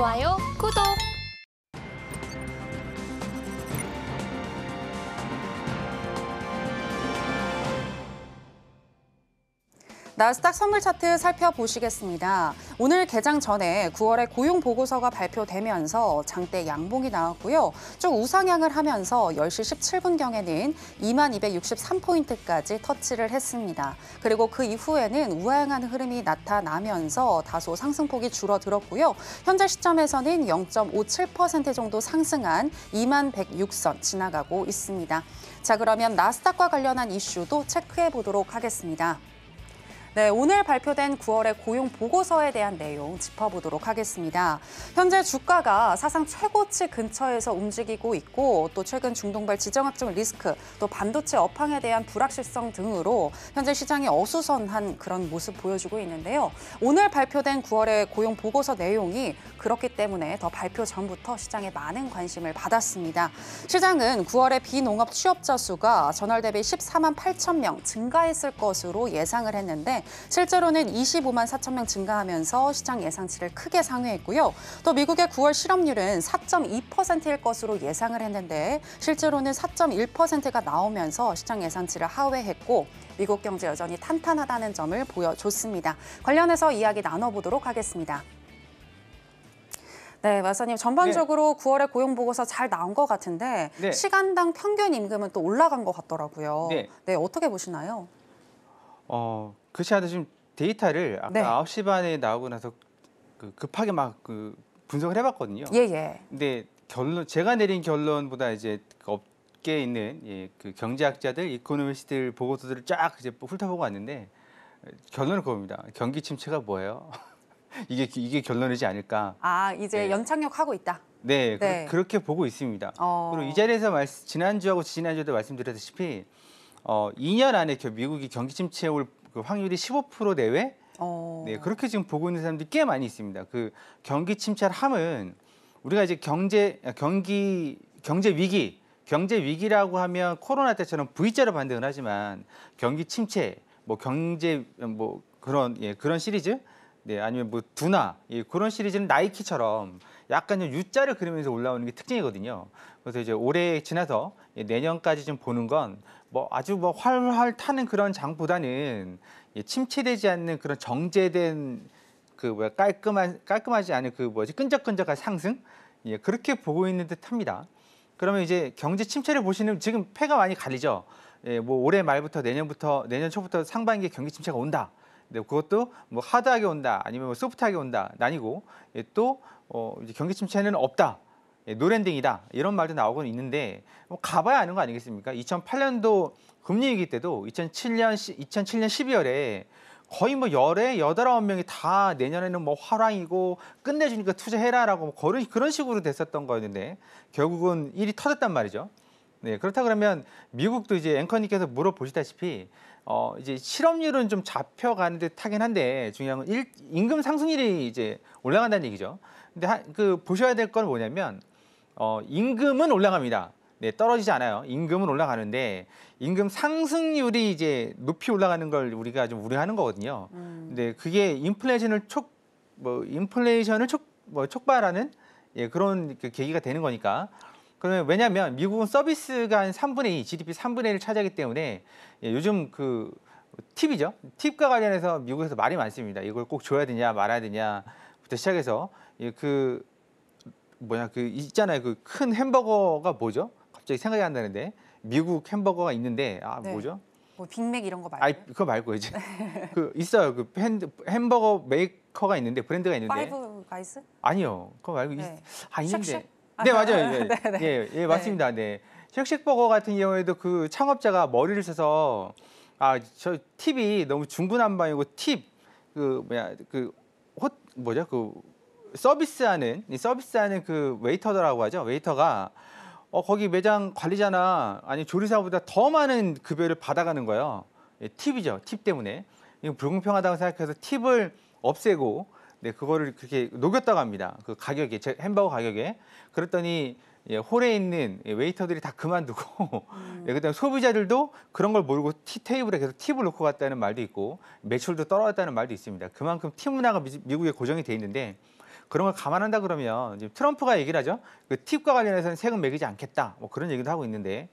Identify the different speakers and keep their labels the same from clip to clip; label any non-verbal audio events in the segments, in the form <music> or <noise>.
Speaker 1: 좋아요, 구독!
Speaker 2: 나스닥 선물 차트 살펴보시겠습니다. 오늘 개장 전에 9월에 고용 보고서가 발표되면서 장대 양봉이 나왔고요. 쭉 우상향을 하면서 10시 17분경에는 2263포인트까지 터치를 했습니다. 그리고 그 이후에는 우아향하 흐름이 나타나면서 다소 상승폭이 줄어들었고요. 현재 시점에서는 0.57% 정도 상승한 2106선 지나가고 있습니다. 자, 그러면 나스닥과 관련한 이슈도 체크해 보도록 하겠습니다. 네, 오늘 발표된 9월의 고용 보고서에 대한 내용 짚어보도록 하겠습니다. 현재 주가가 사상 최고치 근처에서 움직이고 있고 또 최근 중동발 지정학적 리스크, 또 반도체 업황에 대한 불확실성 등으로 현재 시장이 어수선한 그런 모습 보여주고 있는데요. 오늘 발표된 9월의 고용 보고서 내용이 그렇기 때문에 더 발표 전부터 시장에 많은 관심을 받았습니다. 시장은 9월에 비농업 취업자 수가 전월 대비 14만 8천 명 증가했을 것으로 예상을 했는데 실제로는 25만 4천 명 증가하면서 시장 예상치를 크게 상회했고요. 또 미국의 9월 실업률은 4.2%일 것으로 예상을 했는데 실제로는 4.1%가 나오면서 시장 예상치를 하회했고 미국 경제 여전히 탄탄하다는 점을 보여줬습니다. 관련해서 이야기 나눠보도록 하겠습니다. 네, 마사님 전반적으로 네. 9월에 고용 보고서 잘 나온 것 같은데 네. 시간당 평균 임금은 또 올라간 것 같더라고요. 네, 네 어떻게 보시나요?
Speaker 1: 어, 그렇지 않아도 지금 데이터를 아까 네. 9시 반에 나오고 나서 그 급하게 막 그 분석을 해봤거든요. 예, 예. 근데 결론 제가 내린 결론보다 이제 그 업계에 있는 예, 그 경제학자들, 이코노미스트들 보고서들을 쫙 이제 훑어보고 왔는데 결론은 그겁니다. 경기 침체가 뭐예요? <laughs> 이게 이게 결론이지 않을까?
Speaker 2: 아 이제 네. 연착륙 하고 있다.
Speaker 1: 네, 그, 네. 그, 렇게 보고 있습니다. 어... 그리고 이 자리에서 말, 지난주하고 지난주에도 말씀드렸다시피 어, 2년 안에 미국이 경기 침체올 그 확률이 15% 내외. 어... 네, 그렇게 지금 보고 있는 사람들이 꽤 많이 있습니다. 그 경기 침체함은 우리가 이제 경제 아, 경기 경제 위기 경제 위기라고 하면 코로나 때처럼 V자로 반등을 하지만 경기 침체 뭐 경제 뭐 그런 예 그런 시리즈 네, 아니면 뭐 두나 예, 그런 시리즈는 나이키처럼 약간 U자를 그리면서 올라오는 게 특징이거든요. 그래서 이제 올해 지나서 예, 내년까지 좀 보는 건 뭐 아주 뭐 활활 타는 그런 장보다는 예, 침체되지 않는 그런 정제된 그 뭐야 깔끔한 깔끔하지 않은 그 뭐지 끈적끈적한 상승 예, 그렇게 보고 있는 듯합니다. 그러면 이제 경제 침체를 보시는 지금 패가 많이 갈리죠. 예, 뭐 올해 말부터 내년부터 내년 초부터 상반기에 경기 침체가 온다. 근데 네, 그것도 뭐 하드하게 온다 아니면 뭐 소프트하게 온다 아니고 예, 또 어, 이제 경기 침체는 없다. 예, 노랜딩이다 이런 말도 나오고 있는데 뭐 가봐야 아는 거 아니겠습니까? 2008년도 금리 위기 때도 2007년 2007년 12월에 거의 뭐 열에 여덟아홉 명이 다 내년에는 뭐 화랑이고 끝내주니까 투자해라라고 뭐 그런 그런 식으로 됐었던 거였는데 결국은 일이 터졌단 말이죠. 네 그렇다 그러면 미국도 이제 앵커님께서 물어보시다시피 어, 이제 실업률은 좀 잡혀가는 듯하긴 한데 중요한 건 일, 임금 상승률이 이제 올라간다는 얘기죠. 근데 하, 그 보셔야 될 건 뭐냐면 어, 임금은 올라갑니다. 네, 떨어지지 않아요. 임금은 올라가는데 임금 상승률이 이제 높이 올라가는 걸 우리가 좀 우려하는 거거든요. 음. 근데 그게 인플레이션을 촉 뭐 인플레이션을 촉뭐 촉발하는 예, 그런 그 계기가 되는 거니까 그러면 왜냐하면 미국은 서비스가 한 3분의 2, GDP 3분의 1을 차지하기 때문에 예, 요즘 그 팁이죠. 팁과 관련해서 미국에서 말이 많습니다. 이걸 꼭 줘야 되냐 말아야 되냐부터 시작해서 그 뭐냐 그 있잖아요. 그 큰 햄버거가 뭐죠? 갑자기 생각이 안 나는데 미국 햄버거가 있는데 아 네. 뭐죠?
Speaker 2: 뭐 빅맥 이런 거 말고.
Speaker 1: 아 그거 말고 이제 그 있어요. 그 핸드, 햄버거 메이커가 있는데 브랜드가 있는데.
Speaker 2: 파이브 가이스?
Speaker 1: 아니요. 그거 말고 네. 있, 아 있는데. 쉑쉑? 네, 아, 맞아요. 네, 예, 네, 네. 예, 예, 맞습니다. 네. 네. 쉑쉑버거 같은 경우에도 그 창업자가 머리를 써서 아, 저 팁이 너무 중구난방이고 팁, 그 뭐야, 그 호, 뭐죠? 그 서비스하는, 서비스하는 그 웨이터더라고 하죠. 웨이터가 어, 거기 매장 관리자나 아니 조리사보다 더 많은 급여를 받아가는 거예요. 예, 팁이죠. 팁 때문에. 이거 불공평하다고 생각해서 팁을 없애고 네, 그거를 그렇게 녹였다고 합니다. 그 가격에, 제 햄버거 가격에. 그랬더니 예, 홀에 있는 예, 웨이터들이 다 그만두고 음. <laughs> 예, 그다음 소비자들도 그런 걸 모르고 티 테이블에 계속 팁을 놓고 갔다는 말도 있고 매출도 떨어졌다는 말도 있습니다. 그만큼 팁 문화가 미, 미국에 고정이 돼 있는데 그런 걸 감안한다 그러면 지금 트럼프가 얘기를 하죠. 그 팁과 관련해서는 세금 매기지 않겠다. 뭐 그런 얘기도 하고 있는데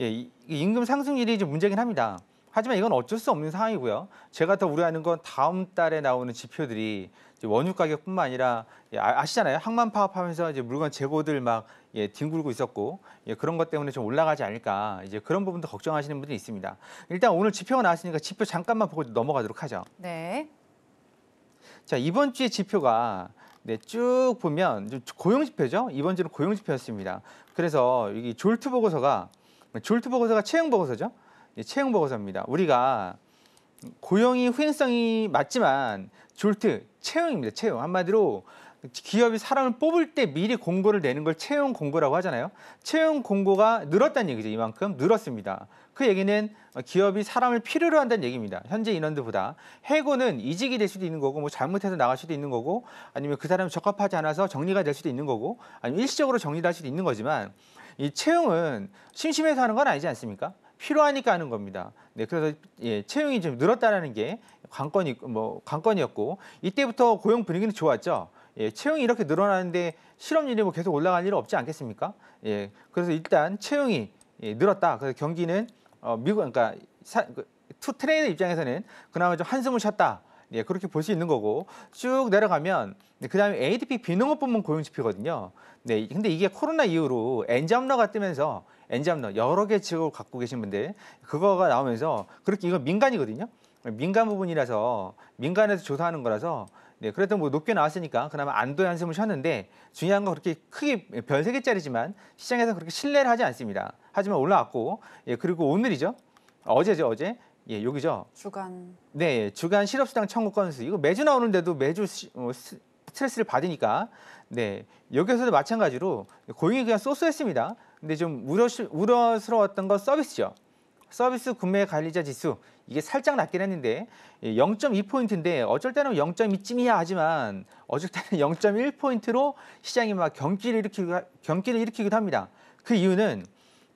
Speaker 1: 예, 이, 임금 상승률이 좀 문제긴 합니다. 하지만 이건 어쩔 수 없는 상황이고요. 제가 더 우려하는 건 다음 달에 나오는 지표들이 원유 가격뿐만 아니라 예, 아, 아시잖아요. 항만 파업하면서 이제 물건 재고들 막 예, 뒹굴고 있었고 예, 그런 것 때문에 좀 올라가지 않을까 이제 그런 부분도 걱정하시는 분들이 있습니다. 일단 오늘 지표가 나왔으니까 지표 잠깐만 보고 넘어가도록 하죠. 네. 자 이번 주에 지표가 네, 쭉 보면 고용 지표죠. 이번 주는 고용 지표였습니다. 그래서 여기 졸트 보고서가 졸트 보고서가 채용 보고서죠. 예, 채용 보고서입니다. 우리가 고용이 후행성이 맞지만 졸트 채용입니다. 채용 한마디로 기업이 사람을 뽑을 때 미리 공고를 내는 걸 채용 공고라고 하잖아요. 채용 공고가 늘었다는 얘기죠. 이만큼 늘었습니다. 그 얘기는 기업이 사람을 필요로 한다는 얘기입니다. 현재 인원들보다 해고는 이직이 될 수도 있는 거고 뭐 잘못해서 나갈 수도 있는 거고 아니면 그 사람이 적합하지 않아서 정리가 될 수도 있는 거고 아니면 일시적으로 정리할 수도 있는 거지만 이 채용은 심심해서 하는 건 아니지 않습니까? 필요하니까 하는 겁니다. 네, 그래서 예, 채용이 좀 늘었다라는 게 관건이 뭐 관건이었고 이때부터 고용 분위기는 좋았죠. 예, 채용이 이렇게 늘어나는데 실업률이 뭐 계속 올라갈 일은 없지 않겠습니까? 예, 그래서 일단 채용이 예, 늘었다. 그래서 경기는 어, 미국 그러니까 사, 그, 투 트레이더 입장에서는 그나마 좀 한숨을 쉬었다. 예, 그렇게 볼 수 있는 거고 쭉 내려가면 네, 그다음에 ADP 비농업 부문 고용 지표거든요. 네, 근데 이게 코로나 이후로 엔잡러가 뜨면서 엔지암론 여러 개 직업을 갖고 계신 분들 그거가 나오면서 그렇게 이건 민간이거든요. 민간 부분이라서 민간에서 조사하는 거라서 네, 그래도 뭐 높게 나왔으니까 그나마 안도의 한숨을 쉬었는데 중요한 건 그렇게 크게 별 세개짜리지만 시장에서 그렇게 신뢰를 하지 않습니다. 하지만 올라왔고 예, 그리고 오늘이죠. 어제죠, 어제. 예, 여기죠.
Speaker 2: 주간.
Speaker 1: 네, 예, 주간 실업수당 청구 건수. 이거 매주 나오는데도 매주 시, 어, 스, 트레스를 받으니까 네, 여기에서도 마찬가지로 고용이 그냥 쏘쏘했습니다. 근데 좀 우려시, 우려스러웠던 건 서비스죠. 서비스 구매 관리자 지수 이게 살짝 낮긴 했는데 0.2포인트인데 예, 어쩔 때는 0.2쯤이야 하지만 어쩔 때는 0.1포인트로 <laughs> 시장이 막 경기를 일으키고 경기를 일으키기도 합니다. 그 이유는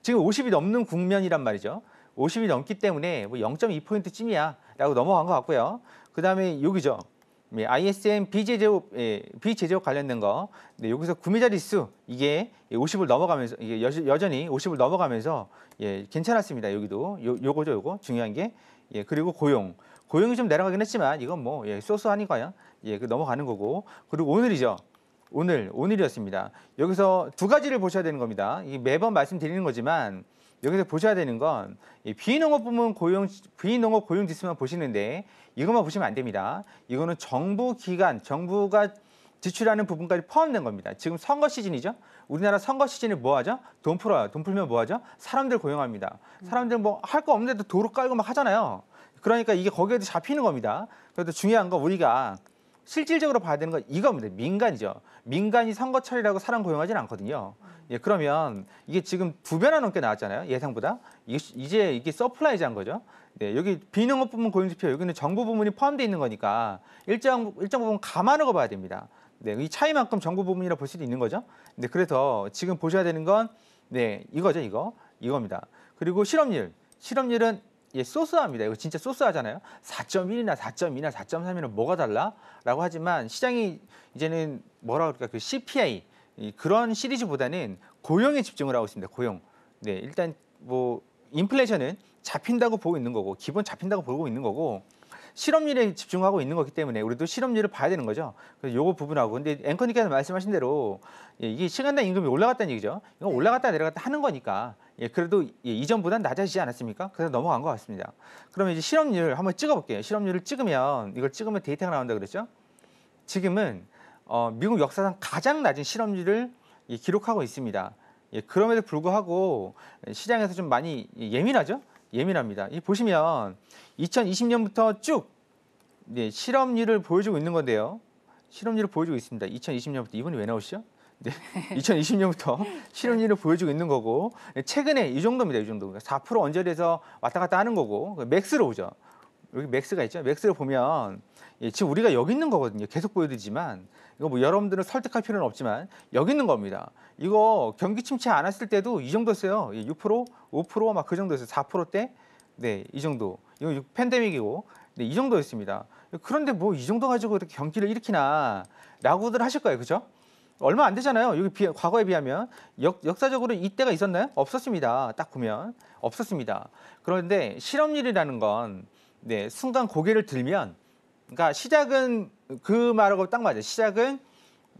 Speaker 1: 지금 50이 넘는 국면이란 말이죠. 50이 넘기 때문에 뭐 0.2포인트쯤이야라고 넘어간 것 같고요. 그다음에 여기죠. 네, 예, ISM 비제조업 예, 비제조업 관련된 거 네, 여기서 구매자 리스 이게 50을 넘어가면서 이게 여, 전히 50을 넘어가면서 예, 괜찮았습니다. 여기도 요, 요거죠, 요거 중요한 게 예, 그리고 고용 고용이 좀 내려가긴 했지만 이건 뭐 예, 소소하니까요. 예, 그 넘어가는 거고 그리고 오늘이죠. 오늘 오늘이었습니다. 여기서 두 가지를 보셔야 되는 겁니다. 이 매번 말씀드리는 거지만 여기서 보셔야 되는 건 비농업 부문 고용 비농업 고용 지수만 보시는데 이것만 보시면 안 됩니다. 이거는 정부 기관, 정부가 지출하는 부분까지 포함된 겁니다. 지금 선거 시즌이죠. 우리나라 선거 시즌에 뭐 하죠? 돈 풀어요. 돈 풀면 뭐 하죠? 사람들 고용합니다. 음. 사람들 뭐 할 거 없는데도 도로 깔고 막 하잖아요. 그러니까 이게 거기에도 잡히는 겁니다. 그래도 중요한 건 우리가 실질적으로 봐야 되는 건 이겁니다. 민간이죠. 민간이 선거철이라고 사람 고용하지는 않거든요. 예, 그러면 이게 지금 두 배나 넘게 나왔잖아요. 예상보다. 이제 이게 서플라이즈한 거죠. 네, 여기 비능업 부문 고용지표 여기는 정부 부문이 포함되어 있는 거니까 일정 일정 부분 감안하고 봐야 됩니다. 네, 이 차이만큼 정부 부문이라 볼 수도 있는 거죠. 네, 그래서 지금 보셔야 되는 건 네, 이거죠, 이거. 이겁니다. 그리고 실업률. 실업률은 예, 소스합니다. 이거 진짜 소스하잖아요. 4.1이나 4.2나 4.3이나 뭐가 달라? 라고 하지만 시장이 이제는 뭐라 그럴까? 그 CPI 이 그런 시리즈보다는 고용에 집중을 하고 있습니다. 고용. 네, 일단 뭐 인플레이션은 잡힌다고 보고 있는 거고 기본 잡힌다고 보고 있는 거고 실업률에 집중하고 있는 거기 때문에 우리도 실업률을 봐야 되는 거죠. 그래서 요거 부분하고 근데 앵커님께서 말씀하신 대로 예, 이게 시간당 임금이 올라갔다는 얘기죠. 이건 올라갔다 내려갔다 하는 거니까 예, 그래도 예, 이전보다 낮아지지 않았습니까? 그래서 넘어간 것 같습니다. 그러면 이제 실업률 한번 찍어볼게요. 실업률을 찍으면 이걸 찍으면 데이터가 나온다 그랬죠? 지금은 어, 미국 역사상 가장 낮은 실업률을 예, 기록하고 있습니다. 예, 그럼에도 불구하고 시장에서 좀 많이 예민하죠? 예민합니다. 이 보시면 2020년부터 쭉 네, 실업률을 보여주고 있는 건데요. 실업률을 보여주고 있습니다. 2020년부터 이분이 왜 나오시죠? 네, 2020년부터 <laughs> 실업률을 보여주고 있는 거고 네, 최근에 이 정도입니다. 이 정도. 4% 그러니까 언저리에서 왔다 갔다 하는 거고 그 맥스로 오죠. 여기 맥스가 있죠. 맥스로 보면 예, 지금 우리가 여기 있는 거거든요. 계속 보여드리지만 이거 뭐 여러분들은 설득할 필요는 없지만 여기 있는 겁니다. 이거 경기 침체 안 했을 때도 이 정도였어요. 예, 6% 5%막그 정도였어요. 4%대 네이 정도. 이거 팬데믹이고 네, 이 정도였습니다. 그런데 뭐 이 정도 가지고 이렇게 경기를 일으키나라고들 하실 거예요, 그죠? 얼마 안 되잖아요. 여기 비, 과거에 비하면 역, 역사적으로 이때가 있었나요? 없었습니다. 딱 보면 없었습니다. 그런데 실업률이라는 건 네, 순간 고개를 들면 그러니까 시작은 그 말하고 딱 맞아요. 시작은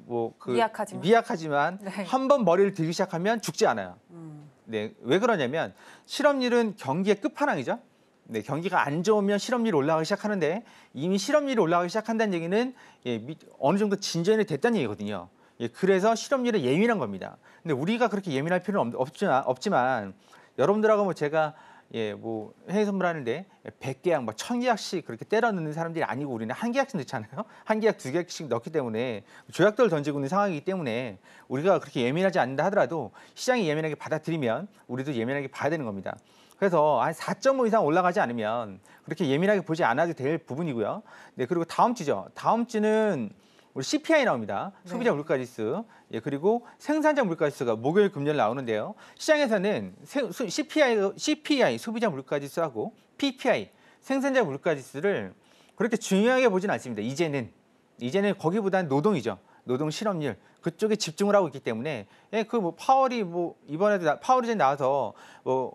Speaker 1: 뭐 그 미약하지만, 미약하지만 네. 한번 머리를 들기 시작하면 죽지 않아요. 음. 네, 왜 그러냐면 실업률은 경기의 끝판왕이죠. 네, 경기가 안 좋으면 실업률이 올라가기 시작하는데 이미 실업률이 올라가기 시작한다는 얘기는 예, 어느 정도 진전이 됐다는 얘기거든요. 예, 그래서 실업률에 예민한 겁니다. 근데 우리가 그렇게 예민할 필요는 없, 지만 여러분들하고 뭐 제가 예, 뭐 해외 선물하는데 100계약, 뭐 1000계약씩 그렇게 때려 넣는 사람들이 아니고 우리는 한 계약씩 넣잖아요. <laughs> 한 계약, 두 계약씩 넣기 때문에 조약돌 던지고 있는 상황이기 때문에 우리가 그렇게 예민하지 않는다 하더라도 시장이 예민하게 받아들이면 우리도 예민하게 봐야 되는 겁니다. 그래서 한4.5 이상 올라가지 않으면 그렇게 예민하게 보지 않아도 될 부분이고요. 네, 그리고 다음 주죠. 다음 주는 우리 CPI 나옵니다. 네. 소비자 네. 물가지수. 예, 그리고 생산자 물가지수가 목요일 금요일 나오는데요. 시장에서는 세, 수, CPI, CPI 소비자 물가지수하고 PPI 생산자 물가지수를 그렇게 중요하게 보진 않습니다. 이제는 이제는 거기보단 노동이죠. 노동 실업률 그쪽에 집중을 하고 있기 때문에 예, 그뭐 파월이 뭐 이번에도 나, 파월이 이제 나와서 뭐,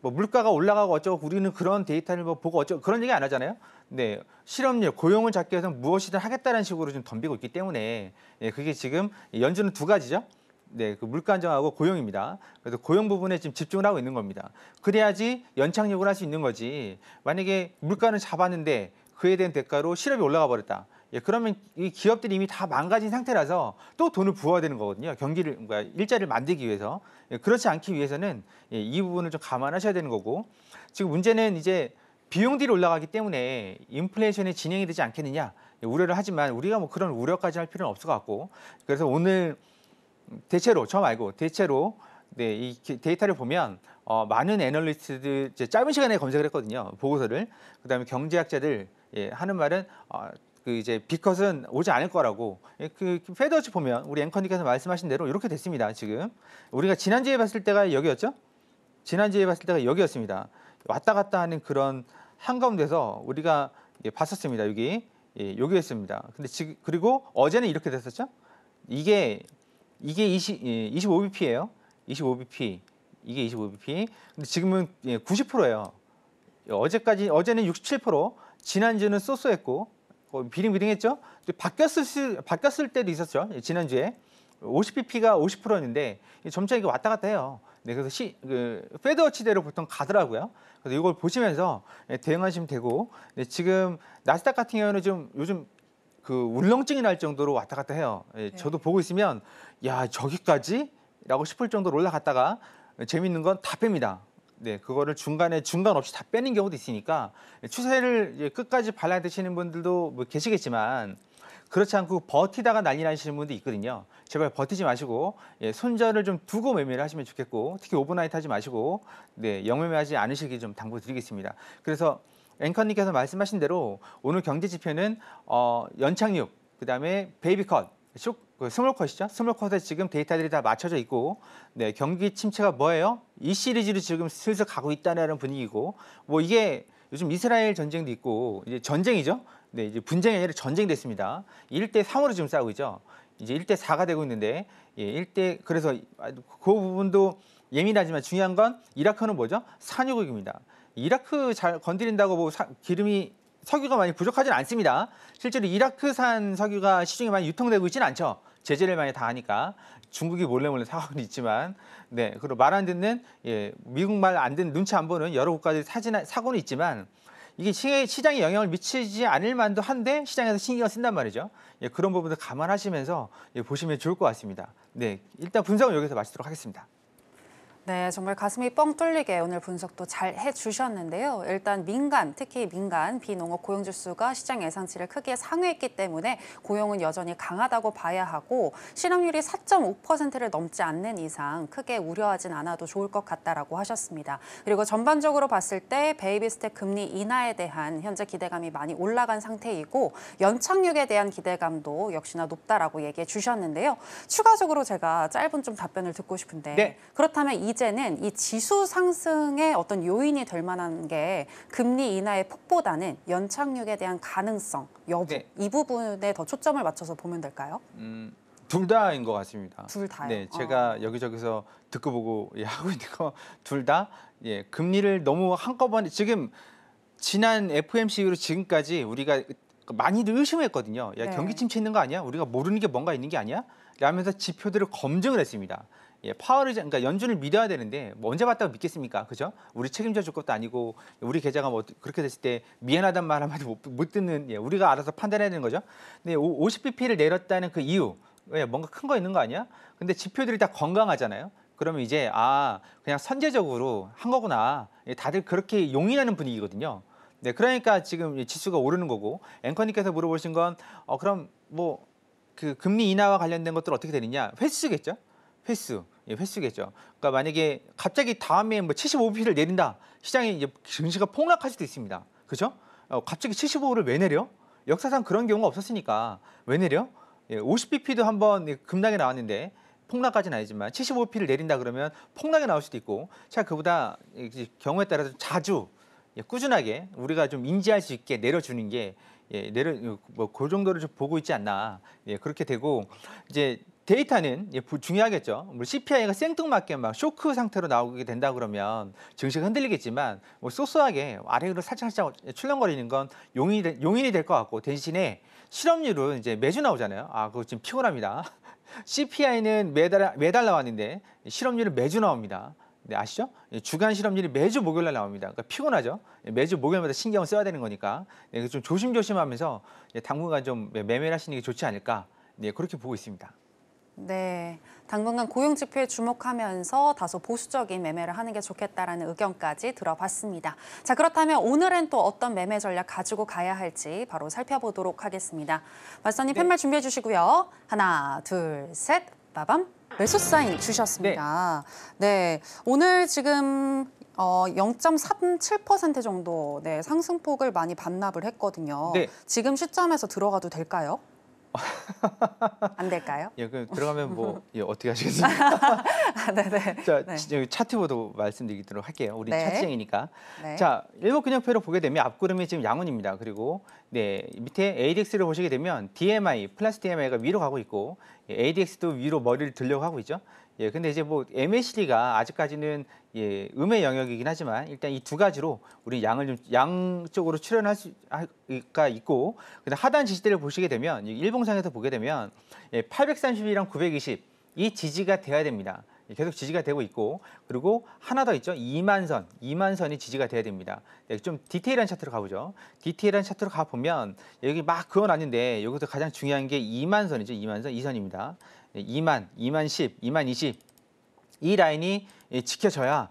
Speaker 1: 뭐 물가가 올라가고 어쩌고 우리는 그런 데이터를 뭐 보고 어쩌고 그런 얘기 안 하잖아요. 네, 실업률, 고용을 잡기 위해서 무엇이든 하겠다는 식으로 좀 덤비고 있기 때문에 예, 그게 지금 연준은 두 가지죠. 네, 그 물가 안정하고 고용입니다. 그래서 고용 부분에 지금 집중을 하고 있는 겁니다. 그래야지 연착륙을 할 수 있는 거지. 만약에 물가는 잡았는데 그에 대한 대가로 실업이 올라가 버렸다. 예, 그러면 이 기업들이 이미 다 망가진 상태라서 또 돈을 부어야 되는 거거든요. 경기를, 그러니까 일자리를 만들기 위해서. 예, 그렇지 않기 위해서는 예, 이 부분을 좀 감안하셔야 되는 거고. 지금 문제는 이제 비용 딜이 올라가기 때문에 인플레이션이 진행이 되지 않겠느냐 예, 우려를 하지만 우리가 뭐 그런 우려까지 할 필요는 없을 것 같고 그래서 오늘 대체로 저 말고 대체로 네, 이 데이터를 보면 어, 많은 애널리스트들 이제 짧은 시간에 검색을 했거든요 보고서를 그다음에 경제학자들 예, 하는 말은 어, 그 이제 비컷은 오지 않을 거라고 예, 그, 그 페더워치 보면 우리 앵커님께서 말씀하신 대로 이렇게 됐습니다 지금 우리가 지난주에 봤을 때가 여기였죠 지난주에 봤을 때가 여기였습니다 왔다 갔다 하는 그런 한가운데서 우리가 봤었습니다. 여기 예, 여기 있습니다. 근데 지금 그리고 어제는 이렇게 됐었죠? 이게 이게 20 예, 25bp예요. 25bp 이게 25bp. 근데 지금은 예, 90%예요. 어제까지 어제는 67% 지난주는 쏘쏘했고 어, 비링비링했죠. 바뀌었을 바뀌었을 때도 있었죠. 지난주에 50bp가 50%였는데 점차 이게 왔다 갔다 해요. 네, 그래서 시, 그 페드워치대로 보통 가더라고요. 그래서 이걸 보시면서 예, 대응하시면 되고 네, 지금 나스닥 같은 경우는 좀 요즘 그 울렁증이 날 정도로 왔다 갔다 해요. 예, 네. 저도 보고 있으면 야 저기까지라고 싶을 정도로 올라갔다가 예, 재밌는 건 다 뺍니다. 네, 그거를 중간에 중간 없이 다 빼는 경우도 있으니까 예, 추세를 끝까지 발라야되시는 분들도 뭐 계시겠지만 그렇지 않고 버티다가 난리 나시는 분도 있거든요. 제발 버티지 마시고 예, 손절을 좀 두고 매매를 하시면 좋겠고 특히 오버나이트 하지 마시고 네, 영매매하지 않으시길 좀 당부드리겠습니다. 그래서 앵커님께서 말씀하신 대로 오늘 경제 지표는 어, 연착륙, 그다음에 베이비컷, 쇼, 그 스몰컷이죠. 스몰컷에 지금 데이터들이 다 맞춰져 있고 네, 경기 침체가 뭐예요? 이 시리즈로 지금 슬슬 가고 있다는 분위기고 뭐 이게 요즘 이스라엘 전쟁도 있고 이제 전쟁이죠. 네, 이제 분쟁이 아니라 전쟁이 됐습니다. 1대 3으로 지금 싸우고 있죠. 이제 1대 4가 되고 있는데 예, 1대 그래서 아, 그 부분도 예민하지만 중요한 건 이라크는 뭐죠? 산유국입니다. 이라크 잘 건드린다고 뭐 사, 기름이 석유가 많이 부족하지는 않습니다. 실제로 이라크산 석유가 시중에 많이 유통되고 있지는 않죠. 제재를 많이 당하니까 중국이 몰래 몰래 사고는 있지만 네 그리고 말 안 듣는 예 미국 말 안 듣는 눈치 안 보는 여러 국가들이 사진 사고는 있지만 이게 시장에 영향을 미치지 않을 만도 한데 시장에서 신경을 쓴단 말이죠. 예, 그런 부분도 감안하시면서 예, 보시면 좋을 것 같습니다. 네, 일단 분석은 여기서 마치도록 하겠습니다.
Speaker 2: 네, 정말 가슴이 뻥 뚫리게 오늘 분석도 잘 해주셨는데요. 일단 민간, 특히 민간 비농업 고용 지수가 시장 예상치를 크게 상회했기 때문에 고용은 여전히 강하다고 봐야 하고 실업률이 4.5%를 넘지 않는 이상 크게 우려하진 않아도 좋을 것 같다라고 하셨습니다. 그리고 전반적으로 봤을 때 베이비스텝 금리 인하에 대한 현재 기대감이 많이 올라간 상태이고 연착륙에 대한 기대감도 역시나 높다라고 얘기해 주셨는데요. 추가적으로 제가 짧은 좀 답변을 듣고 싶은데 네. 그렇다면 이 이제는 이 지수 상승의 어떤 요인이 될 만한 게 금리 인하의 폭보다는 연착륙에 대한 가능성, 여부 네. 이 부분에 더 초점을 맞춰서 보면 될까요?
Speaker 1: 음. 둘 다인 것 같습니다. 둘 다요. 네, 제가 어. 여기저기서 듣고 보고 <laughs> 예, 하고 있는 거 둘 다. 예, 금리를 너무 한꺼번에 지금 지난 FMC로 지금까지 우리가 많이들 의심했거든요. 야, 네. 경기 침체 있는 거 아니야? 우리가 모르는 게 뭔가 있는 게 아니야? 라면서 지표들을 검증을 했습니다. 예, 파월을 그러니까 연준을 믿어야 되는데 뭐 언제 봤다고 믿겠습니까? 그죠? 우리 책임져 줄 것도 아니고 우리 계좌가 뭐 그렇게 됐을 때 미안하단 말 한마디 못, 못 듣는 예, 우리가 알아서 판단해야 되는 거죠. 근데 50bp를 내렸다는 그 이유 예, 뭔가 큰 거 있는 거 아니야? 근데 지표들이 다 건강하잖아요. 그러면 이제 아 그냥 선제적으로 한 거구나. 예, 다들 그렇게 용인하는 분위기거든요. 네, 그러니까 지금 지수가 오르는 거고 앵커님께서 물어보신 건 어, 그럼 뭐 그 금리 인하와 관련된 것들 어떻게 되느냐? 횟수겠죠? 횟수, 예, 횟수겠죠. 그러니까 만약에 갑자기 다음에 뭐 75피를 내린다. 시장이 이제 증시가 폭락할 수도 있습니다. 그죠? 렇 어, 갑자기 75를 왜 내려? 역사상 그런 경우가 없었으니까 왜 내려? 예, 50bp도 한번 급락이 나왔는데 폭락까지는 아니지만 75p를 내린다 그러면 폭락이 나올 수도 있고 자 그보다 이제 경우에 따라서 자주 예, 꾸준하게 우리가 좀 인지할 수 있게 내려주는 게 예, 내려 뭐 그 정도를 좀 보고 있지 않나 예, 그렇게 되고 이제 데이터는 중요하겠죠. 뭐 CPI가 생뚱맞게 막 쇼크 상태로 나오게 된다 그러면 증시가 흔들리겠지만 뭐 쏘쏘하게 아래로 살짝살짝 출렁거리는 건 용인이, 용인이 될것 같고 대신에 실업률은 이제 매주 나오잖아요. 아, 그거 지금 피곤합니다. <laughs> CPI는 매달, 매달 나왔는데 실업률은 매주 나옵니다. 네, 아시죠? 예, 주간 실업률이 매주 목요일날 나옵니다. 그러니까 피곤하죠? 예, 매주 목요일마다 신경 을 써야 되는 거니까 네, 좀 조심조심하면서 예, 당분간 좀 매매를 하시는 게 좋지 않을까 네, 그렇게 보고 있습니다.
Speaker 2: 네, 당분간 고용 지표에 주목하면서 다소 보수적인 매매를 하는 게 좋겠다라는 의견까지 들어봤습니다. 자, 그렇다면 오늘은 또 어떤 매매 전략 가지고 가야 할지 바로 살펴보도록 하겠습니다. 발사님 팻말 네. 준비해 주시고요. 하나, 둘, 셋, 빠밤. 매수 사인 네. 주셨습니다. 네, 오늘 지금 어, 0.37% 정도 네, 상승폭을 많이 반납을 했거든요. 네. 지금 시점에서 들어가도 될까요? <laughs> 안 될까요?
Speaker 1: 예, 그럼 들어가면 뭐 <laughs> 예, 어떻게 하시겠습니까? <laughs> 아, 네네. 네. 자, 네. 여기 차트보도 말씀드리도록 할게요. 우리 네. 차트쟁이니까. 네. 자, 일본 그냥표로 보게 되면 앞구름이 지금 양운입니다. 그리고 네, 밑에 ADX를 보시게 되면 DMI, 플러스 DMI가 위로 가고 있고 ADX도 위로 머리를 들려고 하고 있죠. 예, 근데 이제 뭐 MACD가 아직까지는 예, 음의 영역이긴 하지만 일단 이 두 가지로 우리 양을 좀 양쪽으로 출연할 수가 있고 근데 하단 지지대를 보시게 되면 일봉상에서 보게 되면 예, 831이랑 920 이 지지가 돼야 됩니다. 예, 계속 지지가 되고 있고 그리고 하나 더 있죠. 2만선, 2만선이 지지가 돼야 됩니다. 예, 좀 디테일한 차트로 가보죠. 디테일한 차트로 가보면 여기 막 그어놨는데 여기서 가장 중요한 게 2만선이죠. 2만선, 2선입니다. 2만, 2만 10, 2만 20이 라인이 예, 지켜져야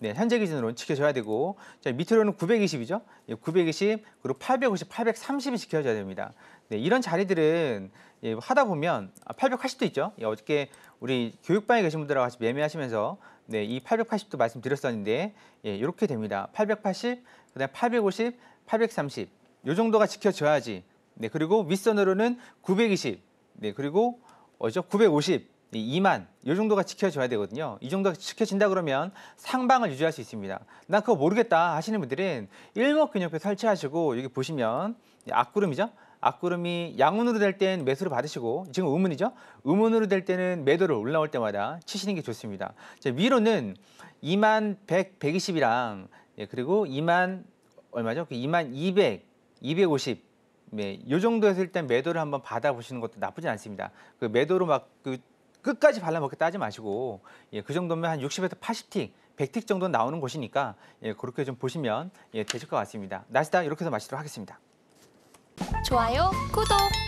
Speaker 1: 네, 현재 기준으로는 지켜져야 되고 자, 밑으로는 920이죠. 920 예, 그리고 850, 830이 지켜져야 됩니다. 네, 이런 자리들은 예, 하다 보면 아, 880도 있죠. 예, 어저께 우리 교육방에 계신 분들하고 같이 매매하시면서 네, 이 880도 말씀드렸었는데 예, 이렇게 됩니다. 880, 그다음 850, 830. 이 정도가 지켜져야지. 네, 그리고 윗선으로는 920. 네, 그리고 어죠? 950, 2만 이 정도가 지켜져야 되거든요. 이 정도가 지켜진다 그러면 상방을 유지할 수 있습니다. 나 그거 모르겠다 하시는 분들은 일목균형표 설치하시고 여기 보시면 앞구름이죠. 앞구름이 양운으로 될 땐 매수를 받으시고 지금 음운이죠. 음운으로 될 때는 매도를 올라올 때마다 치시는 게 좋습니다. 자, 위로는 2만 100, 120이랑 예, 그리고 2만 얼마죠? 그 2만 200, 250 네, 요 정도에서 일단 매도를 한번 받아보시는 것도 나쁘지 않습니다. 그 매도로 막 그 끝까지 발라먹겠다 하지 마시고 예, 그 정도면 한 60에서 80틱, 100틱 정도 나오는 곳이니까 예, 그렇게 좀 보시면 예, 되실 것 같습니다. 나스다 이렇게 해서 마치도록 하겠습니다. 좋아요, 구독!